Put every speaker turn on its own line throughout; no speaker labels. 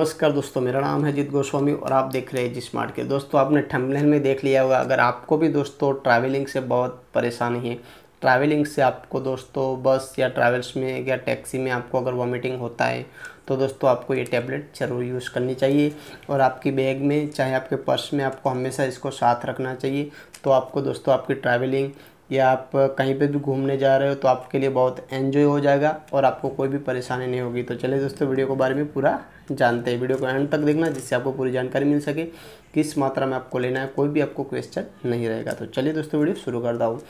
नमस्कार दोस्तों मेरा नाम है जीत गोस्वामी और आप देख रहे हैं जी स्मार्ट के दोस्तों आपने थंबनेल में देख लिया होगा अगर आपको भी दोस्तों ट्रैवलिंग से बहुत परेशानी है ट्रैवलिंग से आपको दोस्तों बस या ट्रैवल्स में या टैक्सी में आपको अगर वॉमिटिंग होता है तो दोस्तों आपको ये टैबलेट ज़रूर यूज़ करनी चाहिए और आपकी बैग में चाहे आपके पर्स में आपको हमेशा इसको साथ रखना चाहिए तो आपको दोस्तों आपकी ट्रैवलिंग या आप कहीं पे भी घूमने जा रहे हो तो आपके लिए बहुत एन्जॉय हो जाएगा और आपको कोई भी परेशानी नहीं होगी तो चलिए दोस्तों वीडियो के बारे में पूरा जानते हैं वीडियो को एंड तक देखना जिससे आपको पूरी जानकारी मिल सके किस मात्रा में आपको लेना है कोई भी आपको क्वेश्चन नहीं रहेगा तो चलिए दोस्तों वीडियो शुरू कर हूँ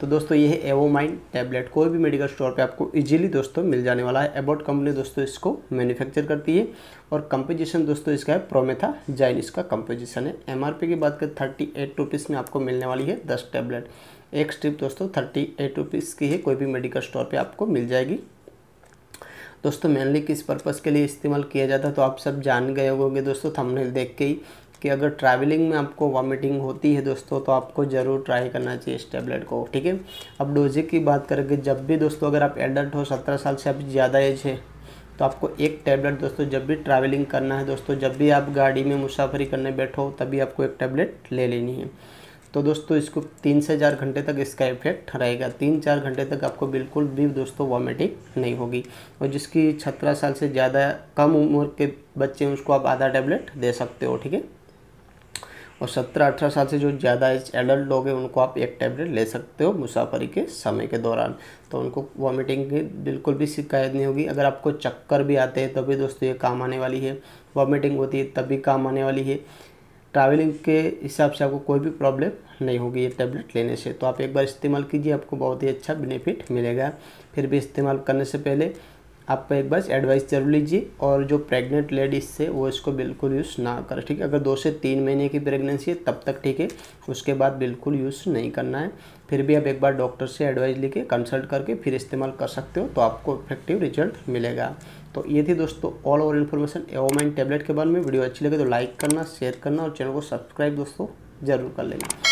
तो दोस्तों ये है एवोमाइन टैबलेट कोई भी मेडिकल स्टोर पे आपको इजीली दोस्तों मिल जाने वाला है एबोट कंपनी दोस्तों इसको मैन्युफैक्चर करती है और कंपोजिशन दोस्तों इसका है प्रोमेथा जाइन इसका कंपोजिशन है एमआरपी की बात करें थर्टी एट रुपीज़ में आपको मिलने वाली है दस टैबलेट एक स्ट्रिप दोस्तों थर्टी एट रुपीज़ की है कोई भी मेडिकल स्टोर पे आपको मिल जाएगी दोस्तों मेनली किस पर्पज़ के लिए इस्तेमाल किया जाता है तो आप सब जान गए होंगे दोस्तों थंबनेल देख के ही कि अगर ट्रैवलिंग में आपको वॉमिटिंग होती है दोस्तों तो आपको ज़रूर ट्राई करना चाहिए इस टैबलेट को ठीक है अब डोजे की बात करेंगे जब भी दोस्तों अगर आप एडल्ट हो सत्रह साल से आप ज़्यादा एज है तो आपको एक टैबलेट दोस्तों जब भी ट्रैवलिंग करना है दोस्तों जब भी आप गाड़ी में मुसाफरी करने बैठो तभी आपको एक टैबलेट ले लेनी है तो दोस्तों इसको तीन से चार घंटे तक इसका इफेक्ट रहेगा तीन चार घंटे तक आपको बिल्कुल भी दोस्तों वॉमिटिंग नहीं होगी और जिसकी सत्रह साल से ज़्यादा कम उम्र के बच्चे हैं उसको आप आधा टैबलेट दे सकते हो ठीक है और सत्रह अठारह साल से जो ज़्यादा एज एडल्ट लोग हैं उनको आप एक टैबलेट ले सकते हो मुसाफरी के समय के दौरान तो उनको वॉमिटिंग की बिल्कुल भी शिकायत नहीं होगी अगर आपको चक्कर भी आते हैं तभी दोस्तों ये काम आने वाली है वॉमिटिंग होती है तभी काम आने वाली है ट्रैवलिंग के हिसाब से आपको कोई भी प्रॉब्लम नहीं होगी ये टैबलेट लेने से तो आप एक बार इस्तेमाल कीजिए आपको बहुत ही अच्छा बेनिफिट मिलेगा फिर भी इस्तेमाल करने से पहले आपका एक बार एडवाइस जरूर लीजिए और जो प्रेग्नेंट लेडीज़ से वो इसको बिल्कुल यूज़ ना करें ठीक है अगर दो से तीन महीने की प्रेगनेंसी है तब तक ठीक है उसके बाद बिल्कुल यूज़ नहीं करना है फिर भी आप एक बार डॉक्टर से एडवाइस लेके कंसल्ट करके फिर इस्तेमाल कर सकते हो तो आपको इफेक्टिव रिजल्ट मिलेगा तो ये थी दोस्तों all over information Avomine tablet के बारे में वीडियो अच्छी लगे तो लाइक करना शेयर करना और चैनल को सब्सक्राइब दोस्तों ज़रूर कर लेना